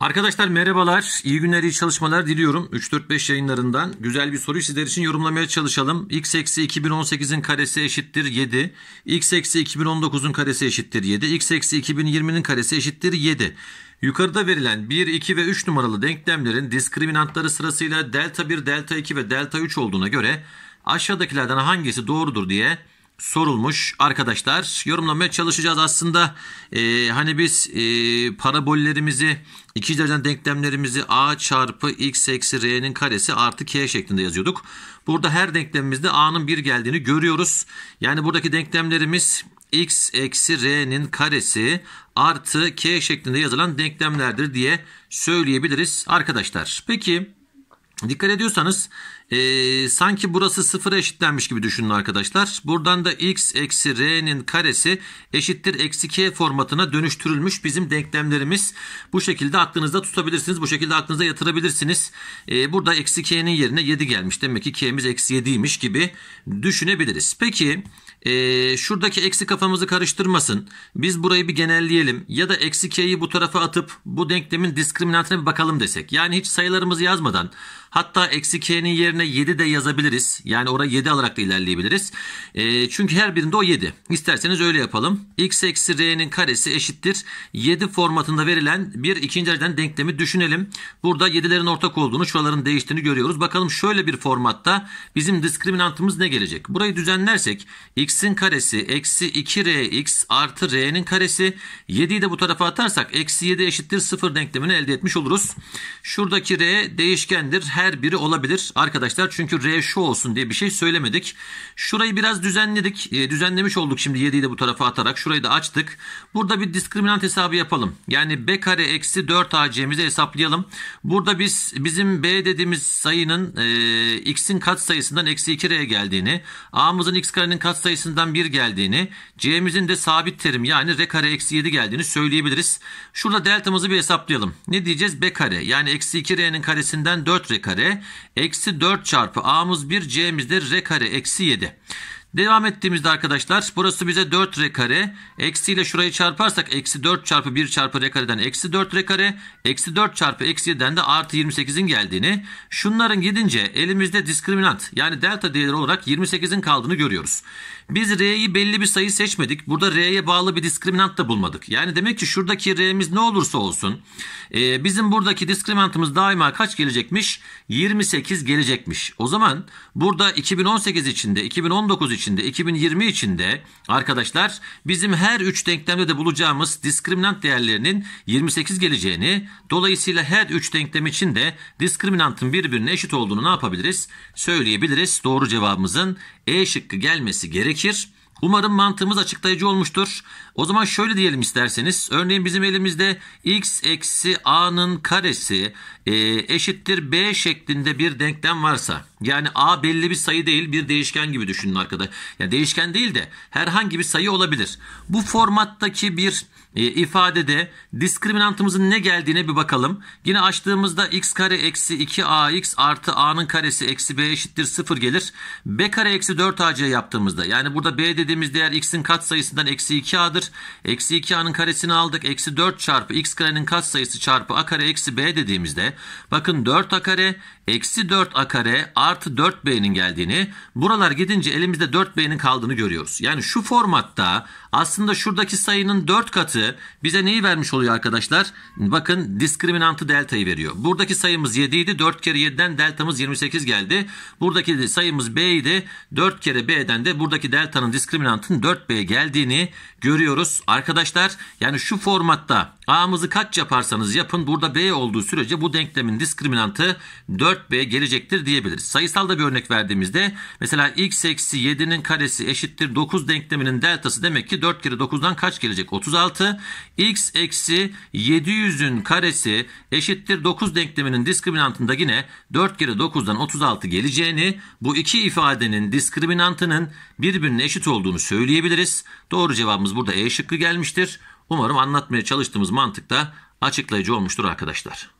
Arkadaşlar merhabalar, iyi günler, iyi çalışmalar diliyorum. 3-4-5 yayınlarından güzel bir soruyu sizler için yorumlamaya çalışalım. x eksi 2018'in karesi eşittir 7. x eksi 2019'un karesi eşittir 7. x eksi 2020'nin karesi eşittir 7. Yukarıda verilen 1, 2 ve 3 numaralı denklemlerin diskriminantları sırasıyla delta 1, delta 2 ve delta 3 olduğuna göre aşağıdakilerden hangisi doğrudur diye sorulmuş arkadaşlar. Yorumlamaya çalışacağız aslında. E, hani biz e, parabollerimizi iki dereceden denklemlerimizi a çarpı x eksi r'nin karesi artı k şeklinde yazıyorduk. Burada her denklemimizde a'nın bir geldiğini görüyoruz. Yani buradaki denklemlerimiz x eksi r'nin karesi artı k şeklinde yazılan denklemlerdir diye söyleyebiliriz arkadaşlar. Peki Dikkat ediyorsanız e, sanki burası sıfıra eşitlenmiş gibi düşünün arkadaşlar. Buradan da x eksi r'nin karesi eşittir eksi k formatına dönüştürülmüş bizim denklemlerimiz. Bu şekilde aklınızda tutabilirsiniz. Bu şekilde aklınıza yatırabilirsiniz. E, burada eksi k'nin yerine 7 gelmiş. Demek ki k'miz eksi 7'ymiş gibi düşünebiliriz. Peki e, şuradaki eksi kafamızı karıştırmasın. Biz burayı bir genelleyelim ya da eksi k'yi bu tarafa atıp bu denklemin diskriminantına bir bakalım desek. Yani hiç sayılarımızı yazmadan hatta eksi k'nin yerine 7 de yazabiliriz. Yani oraya 7 alarak da ilerleyebiliriz. E, çünkü her birinde o 7. İsterseniz öyle yapalım. x eksi r'nin karesi eşittir. 7 formatında verilen bir ikinci dereceden denklemi düşünelim. Burada 7'lerin ortak olduğunu şuraların değiştiğini görüyoruz. Bakalım şöyle bir formatta bizim diskriminantımız ne gelecek? Burayı düzenlersek x'in karesi eksi 2rx artı r'nin karesi 7'yi de bu tarafa atarsak eksi 7 eşittir 0 denklemini elde etmiş oluruz. Şuradaki r değişkendir her biri olabilir arkadaşlar çünkü r şu olsun diye bir şey söylemedik. Şurayı biraz düzenledik e, düzenlemiş olduk şimdi 7'yi de bu tarafa atarak şurayı da açtık. Burada bir diskriminant hesabı yapalım yani b kare eksi 4ac'mizi hesaplayalım. Burada biz bizim b dediğimiz sayının e, x'in katsayısından eksi 2r geldiğini a'mızın x karenin katsayısı sayısından 1 geldiğini, c'mizin de sabit terim yani r kare eksi 7 geldiğini söyleyebiliriz. Şurada deltamızı bir hesaplayalım. Ne diyeceğiz? b kare yani eksi 2 r'nin karesinden 4 r kare eksi 4 çarpı a'mız 1 c'miz de r kare eksi 7. Devam ettiğimizde arkadaşlar burası bize 4 r kare. Eksi ile şurayı çarparsak eksi 4 çarpı 1 çarpı r kareden eksi 4 r kare. Eksi 4 çarpı eksi 7'den de artı 28'in geldiğini. Şunların gidince elimizde diskriminant yani delta değerleri olarak 28'in kaldığını görüyoruz. Biz r'yi belli bir sayı seçmedik. Burada r'ye bağlı bir diskriminant da bulmadık. Yani demek ki şuradaki r'miz ne olursa olsun e, bizim buradaki diskriminantımız daima kaç gelecekmiş? 28 gelecekmiş. O zaman burada 2018 içinde 2019 için içinde, 2020 içinde arkadaşlar bizim her üç denklemde de bulacağımız diskriminant değerlerinin 28 geleceğini, dolayısıyla her üç denklem için de diskriminantın birbirine eşit olduğunu ne yapabiliriz? Söyleyebiliriz. Doğru cevabımızın E şıkkı gelmesi gerekir. Umarım mantığımız açıklayıcı olmuştur. O zaman şöyle diyelim isterseniz. Örneğin bizim elimizde x eksi a'nın karesi e, eşittir b şeklinde bir denklem varsa. Yani a belli bir sayı değil bir değişken gibi düşünün arkada. Yani değişken değil de herhangi bir sayı olabilir. Bu formattaki bir e, ifadede diskriminantımızın ne geldiğine bir bakalım. Yine açtığımızda x kare eksi 2ax artı a'nın karesi eksi b eşittir 0 gelir. b kare eksi 4ac yaptığımızda yani burada b dedi dediğimiz değer x'in kat sayısından eksi 2a'dır. Eksi 2a'nın karesini aldık. Eksi 4 çarpı x karenin kat sayısı çarpı a kare eksi b dediğimizde bakın 4a kare eksi 4a kare artı 4b'nin geldiğini buralar gidince elimizde 4b'nin kaldığını görüyoruz. Yani şu formatta aslında şuradaki sayının 4 katı bize neyi vermiş oluyor arkadaşlar? Bakın diskriminantı delta'yı veriyor. Buradaki sayımız 7 idi. 4 kere 7'den deltamız 28 geldi. Buradaki sayımız b idi. 4 kere b'den de buradaki deltanın diskriminantı dominantın 4B geldiğini görüyoruz. Arkadaşlar yani şu formatta A'mızı kaç yaparsanız yapın burada B olduğu sürece bu denklemin diskriminantı 4B gelecektir diyebiliriz. sayısal da bir örnek verdiğimizde mesela x eksi 7'nin karesi eşittir 9 denkleminin deltası demek ki 4 kere 9'dan kaç gelecek? 36. x eksi 700'ün karesi eşittir 9 denkleminin diskriminantında yine 4 kere 9'dan 36 geleceğini bu iki ifadenin diskriminantının birbirine eşit olduğu olduğunu söyleyebiliriz. Doğru cevabımız burada E şıkkı gelmiştir. Umarım anlatmaya çalıştığımız mantık da açıklayıcı olmuştur arkadaşlar.